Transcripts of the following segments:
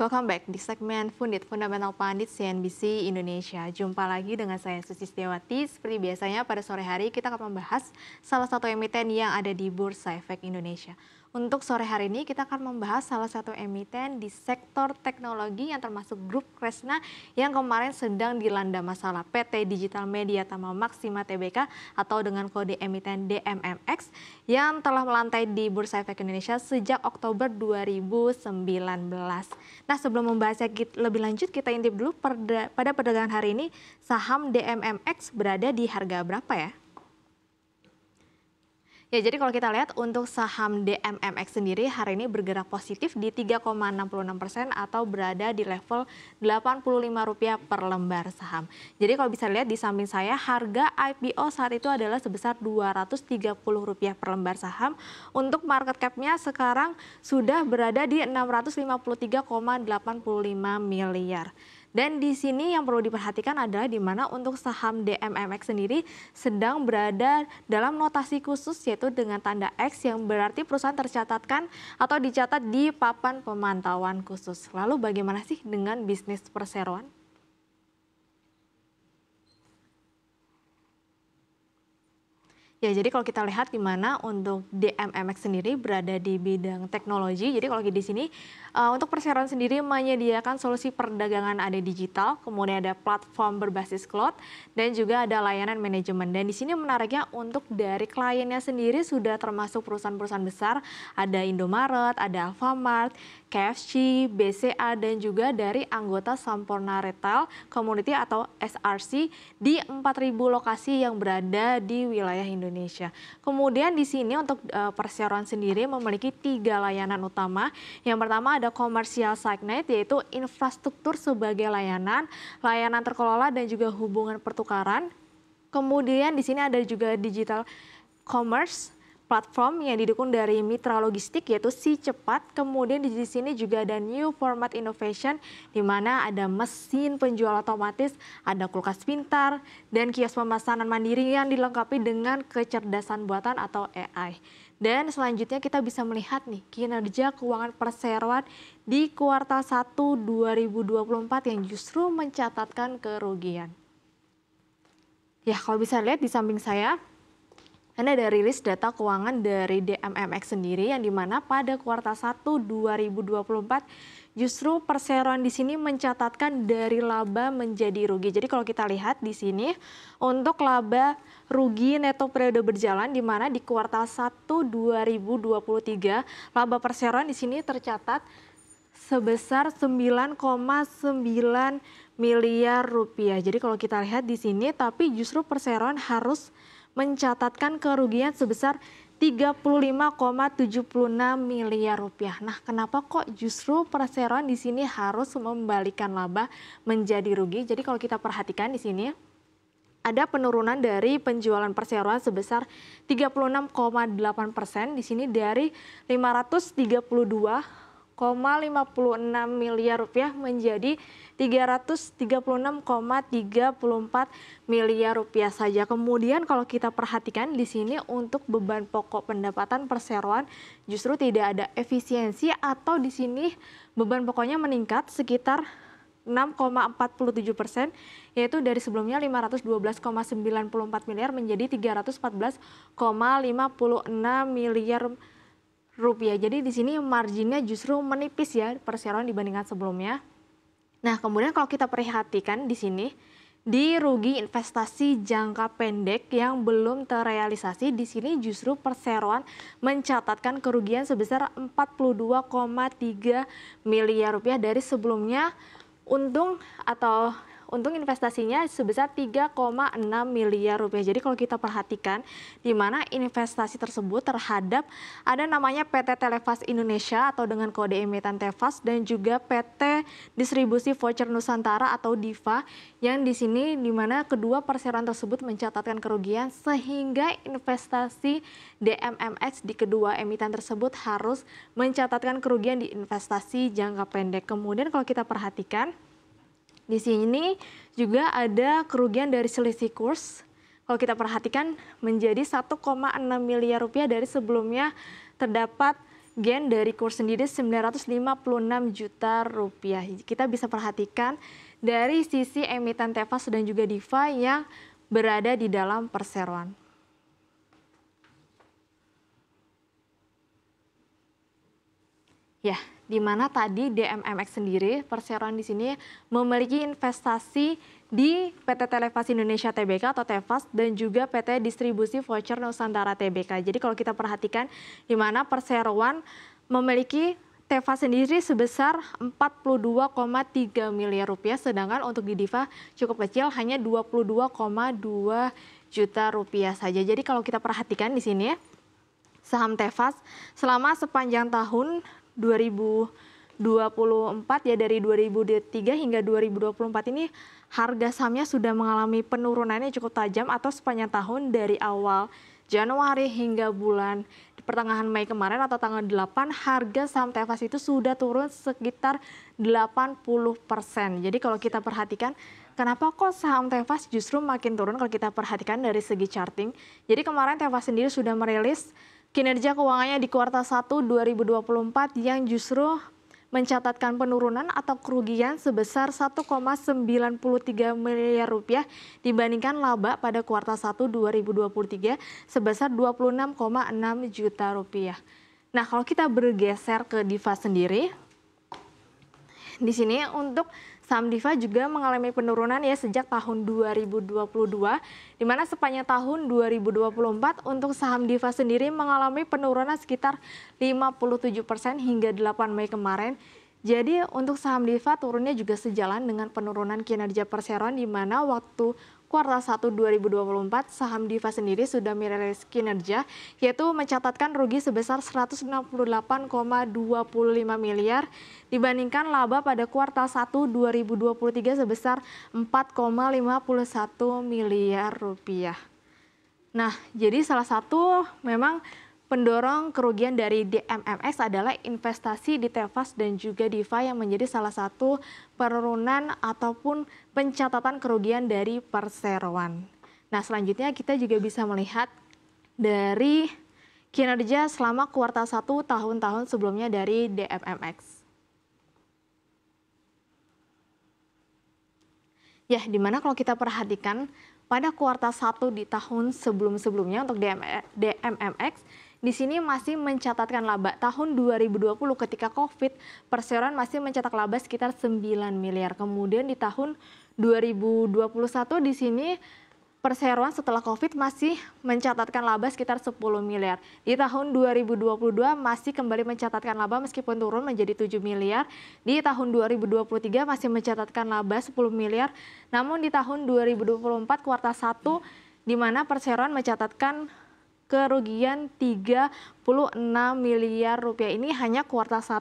Welcome back di segmen Fundit Fundamental Pandit CNBC Indonesia. Jumpa lagi dengan saya Susi Setiawati. Seperti biasanya pada sore hari kita akan membahas salah satu emiten yang ada di Bursa Efek Indonesia. Untuk sore hari ini kita akan membahas salah satu emiten di sektor teknologi yang termasuk grup Kresna yang kemarin sedang dilanda masalah PT Digital Media Tama Maxima TBK atau dengan kode emiten DMMX yang telah melantai di Bursa Efek Indonesia sejak Oktober 2019. Nah sebelum membahasnya lebih lanjut kita intip dulu pada perdagangan hari ini saham DMMX berada di harga berapa ya? Ya, jadi kalau kita lihat untuk saham DMMX sendiri hari ini bergerak positif di 3,66 persen atau berada di level Rp85 per lembar saham. Jadi kalau bisa lihat di samping saya harga IPO saat itu adalah sebesar Rp230 per lembar saham. Untuk market cap-nya sekarang sudah berada di 653,85 miliar. Dan di sini yang perlu diperhatikan adalah di mana untuk saham DMMX sendiri sedang berada dalam notasi khusus yaitu dengan tanda X yang berarti perusahaan tercatatkan atau dicatat di papan pemantauan khusus. Lalu bagaimana sih dengan bisnis perseroan? Ya, jadi kalau kita lihat di mana untuk DMMX sendiri berada di bidang teknologi. Jadi kalau di sini uh, untuk perseroan sendiri menyediakan solusi perdagangan ada digital, kemudian ada platform berbasis cloud dan juga ada layanan manajemen. Dan di sini menariknya untuk dari kliennya sendiri sudah termasuk perusahaan-perusahaan besar, ada Indomaret, ada Alfamart, KFC, BCA dan juga dari anggota Sampurna Retail Community atau SRC di 4000 lokasi yang berada di wilayah Indonesia. Indonesia. Kemudian di sini untuk uh, perseroan sendiri memiliki tiga layanan utama. Yang pertama ada komersial Signet yaitu infrastruktur sebagai layanan, layanan terkelola dan juga hubungan pertukaran. Kemudian di sini ada juga digital commerce platform yang didukung dari mitra logistik yaitu Si Cepat. Kemudian di sini juga ada New Format Innovation di mana ada mesin penjual otomatis, ada kulkas pintar, dan kios pemesanan mandiri yang dilengkapi dengan kecerdasan buatan atau AI. Dan selanjutnya kita bisa melihat nih kinerja keuangan perseroan di kuartal 1 2024 yang justru mencatatkan kerugian. Ya, kalau bisa lihat di samping saya, ini ada rilis data keuangan dari DMMX sendiri yang dimana pada kuartal 1 2024 justru perseroan di sini mencatatkan dari laba menjadi rugi. Jadi kalau kita lihat di sini untuk laba rugi neto periode berjalan di mana di kuartal 1 2023 laba perseroan di sini tercatat sebesar 9,9 miliar rupiah. Jadi kalau kita lihat di sini tapi justru perseroan harus mencatatkan kerugian sebesar 35,76 miliar rupiah. Nah, kenapa kok justru perseroan di sini harus membalikan laba menjadi rugi? Jadi kalau kita perhatikan di sini ada penurunan dari penjualan perseroan sebesar 36,8 persen di sini dari 532 miliar rupiah menjadi 336,34 miliar rupiah saja. Kemudian kalau kita perhatikan di sini untuk beban pokok pendapatan perseroan justru tidak ada efisiensi atau di sini beban pokoknya meningkat sekitar 6,47 persen, yaitu dari sebelumnya 512,94 miliar menjadi 314,56 miliar rupiah. Jadi di sini marginnya justru menipis ya perseroan dibandingkan sebelumnya. Nah, kemudian kalau kita perhatikan di sini di rugi investasi jangka pendek yang belum terrealisasi di sini justru perseroan mencatatkan kerugian sebesar 42,3 miliar rupiah dari sebelumnya untung atau untuk investasinya sebesar 3,6 miliar rupiah. Jadi kalau kita perhatikan di mana investasi tersebut terhadap ada namanya PT Telefas Indonesia atau dengan kode emiten Tefas dan juga PT Distribusi Voucher Nusantara atau DIVA yang di sini di mana kedua perseroan tersebut mencatatkan kerugian sehingga investasi DMMS di kedua emiten tersebut harus mencatatkan kerugian di investasi jangka pendek. Kemudian kalau kita perhatikan di sini juga ada kerugian dari selisih kurs. Kalau kita perhatikan menjadi 1,6 miliar rupiah dari sebelumnya terdapat gen dari kurs sendiri 956 juta rupiah. Kita bisa perhatikan dari sisi emiten Tevas dan juga Diva yang berada di dalam perseroan. Ya, di mana tadi DMMX sendiri perseroan di sini memiliki investasi di PT Televas Indonesia TBK atau Tevas dan juga PT Distribusi Voucher Nusantara TBK. Jadi kalau kita perhatikan di mana perseroan memiliki Tevas sendiri sebesar 42,3 miliar rupiah, sedangkan untuk di Diva cukup kecil hanya 22,2 juta rupiah saja. Jadi kalau kita perhatikan di sini ya, saham Tevas selama sepanjang tahun 2024 ya dari 2003 hingga 2024 ini harga sahamnya sudah mengalami penurunannya cukup tajam atau sepanjang tahun dari awal Januari hingga bulan pertengahan Mei kemarin atau tanggal 8 harga saham Tevas itu sudah turun sekitar 80 persen. Jadi kalau kita perhatikan kenapa kok saham Tevas justru makin turun kalau kita perhatikan dari segi charting. Jadi kemarin Tevas sendiri sudah merilis kinerja keuangannya di kuartal 1 2024 yang justru mencatatkan penurunan atau kerugian sebesar 1,93 miliar rupiah dibandingkan laba pada kuartal 1 2023 sebesar 26,6 juta rupiah. Nah, kalau kita bergeser ke Diva sendiri, di sini untuk Saham Diva juga mengalami penurunan ya sejak tahun 2022 di mana sepanjang tahun 2024 untuk saham Diva sendiri mengalami penurunan sekitar 57% hingga 8 Mei kemarin. Jadi untuk saham Diva turunnya juga sejalan dengan penurunan kinerja perseroan di mana waktu kuartal 1 2024, saham Diva sendiri sudah merilis kinerja, yaitu mencatatkan rugi sebesar 168,25 miliar dibandingkan laba pada kuartal 1 2023 sebesar 4,51 miliar rupiah. Nah, jadi salah satu memang Pendorong kerugian dari DMMX adalah investasi di Tevas dan juga Diva yang menjadi salah satu penurunan ataupun pencatatan kerugian dari perseroan. Nah, selanjutnya kita juga bisa melihat dari kinerja selama kuartal satu tahun-tahun sebelumnya dari DMMX. Ya, dimana kalau kita perhatikan pada kuartal 1 di tahun sebelum-sebelumnya untuk DMMX di sini masih mencatatkan laba. Tahun 2020 ketika Covid, perseroan masih mencetak laba sekitar 9 miliar. Kemudian di tahun 2021 di sini perseroan setelah Covid masih mencatatkan laba sekitar 10 miliar. Di tahun 2022 masih kembali mencatatkan laba meskipun turun menjadi 7 miliar. Di tahun 2023 masih mencatatkan laba 10 miliar. Namun di tahun 2024 kuartal 1 di mana perseroan mencatatkan kerugian 36 miliar rupiah ini hanya kuartal 1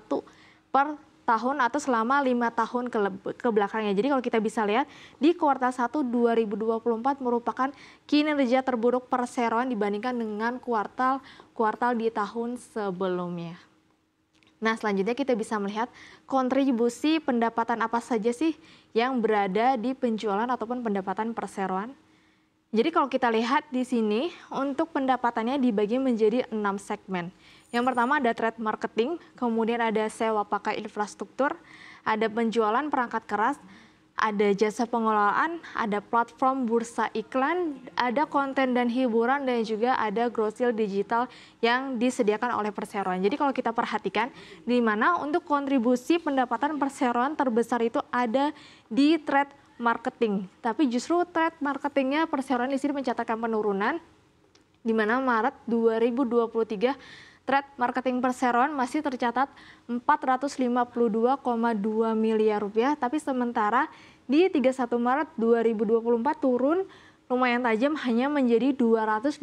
per tahun atau selama lima tahun ke, ke belakangnya. Jadi kalau kita bisa lihat di kuartal 1 2024 merupakan kinerja terburuk perseroan dibandingkan dengan kuartal kuartal di tahun sebelumnya. Nah, selanjutnya kita bisa melihat kontribusi pendapatan apa saja sih yang berada di penjualan ataupun pendapatan perseroan. Jadi kalau kita lihat di sini untuk pendapatannya dibagi menjadi enam segmen. Yang pertama ada trade marketing, kemudian ada sewa pakai infrastruktur, ada penjualan perangkat keras, ada jasa pengelolaan, ada platform bursa iklan, ada konten dan hiburan, dan juga ada grosir digital yang disediakan oleh perseroan. Jadi kalau kita perhatikan, di mana untuk kontribusi pendapatan perseroan terbesar itu ada di trade marketing, tapi justru trade marketingnya perseroan sini mencatatkan penurunan, di mana Maret 2023 trade marketing perseroan masih tercatat 452,2 miliar rupiah, tapi sementara di 31 Maret 2024 turun lumayan tajam hanya menjadi 288,5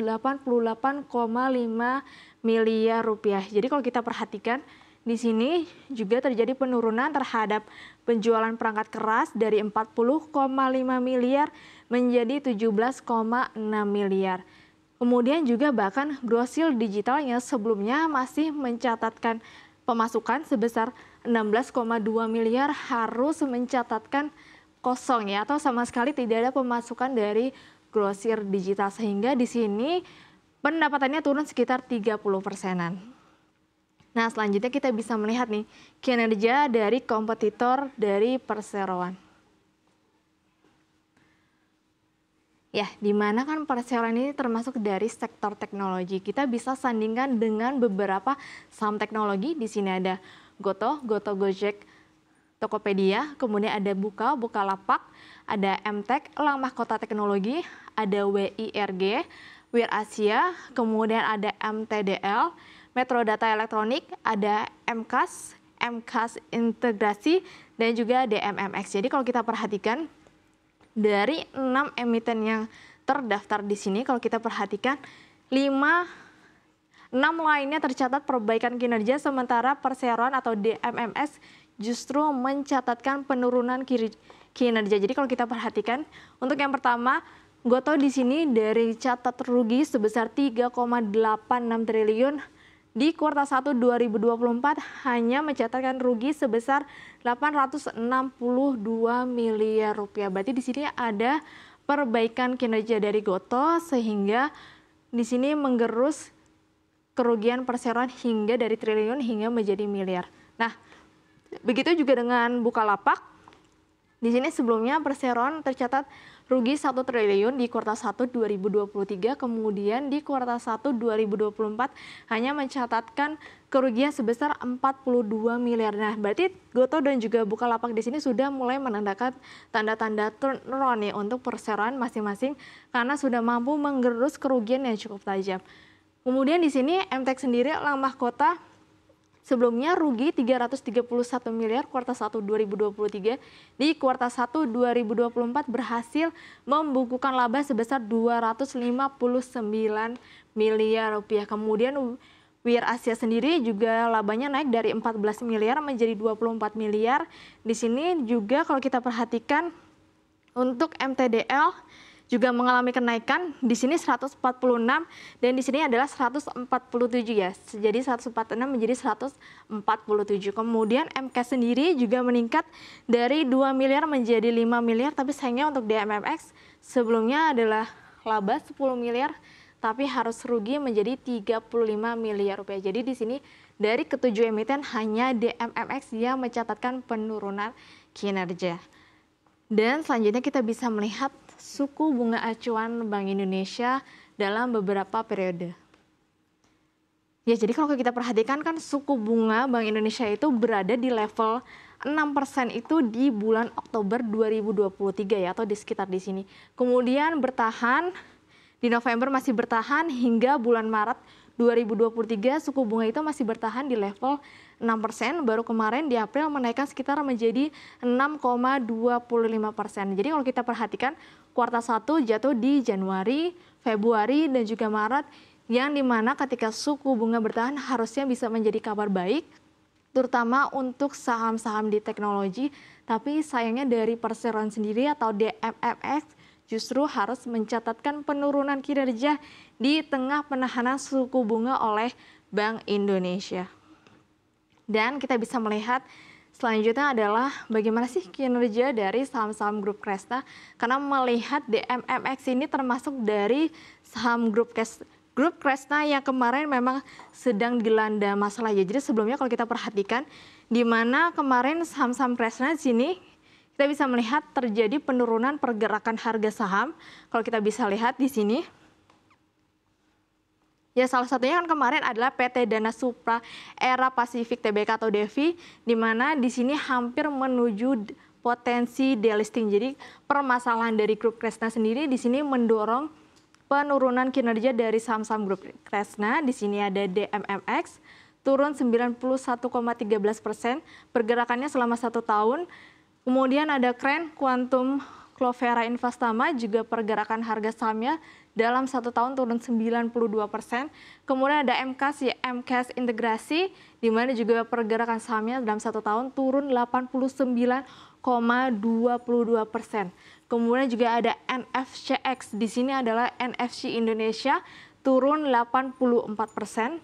miliar rupiah. Jadi kalau kita perhatikan di sini juga terjadi penurunan terhadap penjualan perangkat keras dari 40,5 miliar menjadi 17,6 miliar. Kemudian juga bahkan grosir digitalnya sebelumnya masih mencatatkan pemasukan sebesar 16,2 miliar harus mencatatkan kosong ya atau sama sekali tidak ada pemasukan dari grosir digital sehingga di sini pendapatannya turun sekitar 30 persenan. Nah, selanjutnya kita bisa melihat nih kinerja dari kompetitor dari perseroan. Ya, di mana kan perseroan ini termasuk dari sektor teknologi. Kita bisa sandingkan dengan beberapa saham teknologi. Di sini ada Goto, Goto Gojek, Tokopedia, kemudian ada Buka, Bukalapak, ada Mtek Langmah Kota Teknologi, ada WIRG, Wir Asia, kemudian ada MTDL, Metro Data Elektronik, ada MKAS, MKAS Integrasi, dan juga DMMX. Jadi kalau kita perhatikan dari enam emiten yang terdaftar di sini, kalau kita perhatikan lima enam lainnya tercatat perbaikan kinerja sementara perseroan atau DMMS justru mencatatkan penurunan kinerja. Jadi kalau kita perhatikan, untuk yang pertama, Goto di sini dari catat rugi sebesar 3,86 triliun di kuartal 1 2024 hanya mencatatkan rugi sebesar 862 miliar rupiah. Berarti di sini ada perbaikan kinerja dari Goto sehingga di sini menggerus kerugian perseroan hingga dari triliun hingga menjadi miliar. Nah, begitu juga dengan Bukalapak di sini sebelumnya Perseroan tercatat rugi 1 triliun di kuartal 1 2023, kemudian di kuartal 1 2024 hanya mencatatkan kerugian sebesar 42 miliar. Nah, berarti Goto dan juga Bukalapak di sini sudah mulai menandakan tanda-tanda turnaround nih ya untuk Perseroan masing-masing karena sudah mampu menggerus kerugian yang cukup tajam. Kemudian di sini MTEK sendiri Lamah Kota sebelumnya rugi 331 miliar kuartal 1 2023. Di kuartal 1 2024 berhasil membukukan laba sebesar 259 miliar rupiah. Kemudian Wir Asia sendiri juga labanya naik dari 14 miliar menjadi 24 miliar. Di sini juga kalau kita perhatikan untuk MTDL juga mengalami kenaikan di sini 146 dan di sini adalah 147 ya. Jadi 146 menjadi 147. Kemudian MK sendiri juga meningkat dari 2 miliar menjadi 5 miliar tapi sayangnya untuk DMMX sebelumnya adalah laba 10 miliar tapi harus rugi menjadi 35 miliar rupiah. Jadi di sini dari ketujuh emiten hanya DMMX yang mencatatkan penurunan kinerja. Dan selanjutnya kita bisa melihat suku bunga acuan Bank Indonesia dalam beberapa periode. Ya, jadi kalau kita perhatikan kan suku bunga Bank Indonesia itu berada di level 6% itu di bulan Oktober 2023 ya atau di sekitar di sini. Kemudian bertahan di November masih bertahan hingga bulan Maret 2023 suku bunga itu masih bertahan di level 6 persen, baru kemarin di April menaikkan sekitar menjadi 6,25 persen. Jadi kalau kita perhatikan kuartal 1 jatuh di Januari, Februari, dan juga Maret yang dimana ketika suku bunga bertahan harusnya bisa menjadi kabar baik terutama untuk saham-saham di teknologi, tapi sayangnya dari perseroan sendiri atau DMFX justru harus mencatatkan penurunan kinerja di tengah penahanan suku bunga oleh Bank Indonesia. Dan kita bisa melihat selanjutnya adalah bagaimana sih kinerja dari saham-saham grup Kresta, karena melihat DMMX ini termasuk dari saham grup Kresta Grup Kresna yang kemarin memang sedang dilanda masalah ya. Jadi sebelumnya kalau kita perhatikan di mana kemarin saham-saham Kresna di sini kita bisa melihat terjadi penurunan pergerakan harga saham. Kalau kita bisa lihat di sini Ya salah satunya kan kemarin adalah PT Dana Supra Era Pasifik TBK atau DEVI, di mana di sini hampir menuju potensi delisting. Jadi permasalahan dari grup Kresna sendiri di sini mendorong penurunan kinerja dari saham-saham grup Kresna. Di sini ada DMMX turun 91,13 persen, pergerakannya selama satu tahun. Kemudian ada Kren Quantum Clovera Investama juga pergerakan harga sahamnya dalam satu tahun turun 92 persen. Kemudian ada MKS, ya MKS Integrasi, di mana juga pergerakan sahamnya dalam satu tahun turun 89,22 persen. Kemudian juga ada NFCX, di sini adalah NFC Indonesia turun 84 persen.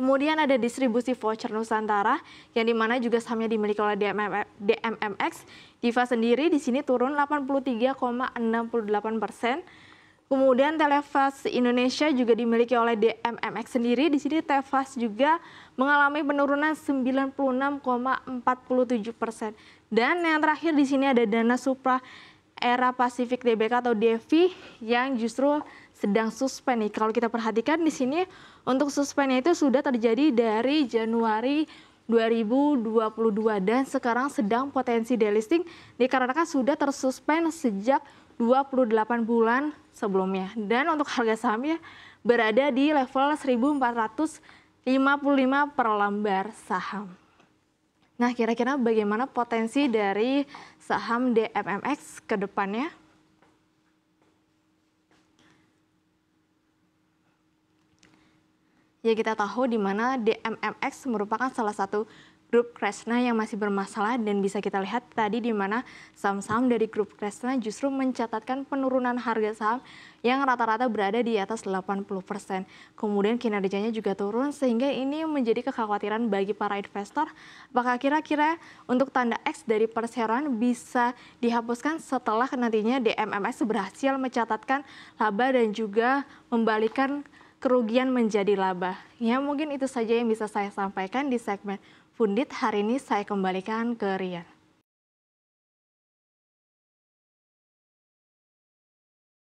Kemudian ada distribusi voucher Nusantara yang dimana juga sahamnya dimiliki oleh DMMX. Diva sendiri di sini turun 83,68 persen. Kemudian Telefas Indonesia juga dimiliki oleh DMMX sendiri. Di sini Telefas juga mengalami penurunan 96,47 persen. Dan yang terakhir di sini ada Dana Supra Era Pasifik DBK atau DEVI yang justru sedang suspend nih. Kalau kita perhatikan di sini untuk suspendnya itu sudah terjadi dari Januari 2022 dan sekarang sedang potensi delisting dikarenakan sudah tersuspend sejak 28 bulan sebelumnya. Dan untuk harga sahamnya berada di level 1455 per lembar saham. Nah, kira-kira bagaimana potensi dari saham DMMX ke depannya? Ya kita tahu di mana DMMX merupakan salah satu grup Kresna yang masih bermasalah dan bisa kita lihat tadi di mana saham-saham dari grup Kresna justru mencatatkan penurunan harga saham yang rata-rata berada di atas 80%. Kemudian kinerjanya juga turun sehingga ini menjadi kekhawatiran bagi para investor apakah kira-kira untuk tanda X dari perseroan bisa dihapuskan setelah nantinya DMMS berhasil mencatatkan laba dan juga membalikan kerugian menjadi laba. Ya, mungkin itu saja yang bisa saya sampaikan di segmen Fundit. Hari ini saya kembalikan ke Rian.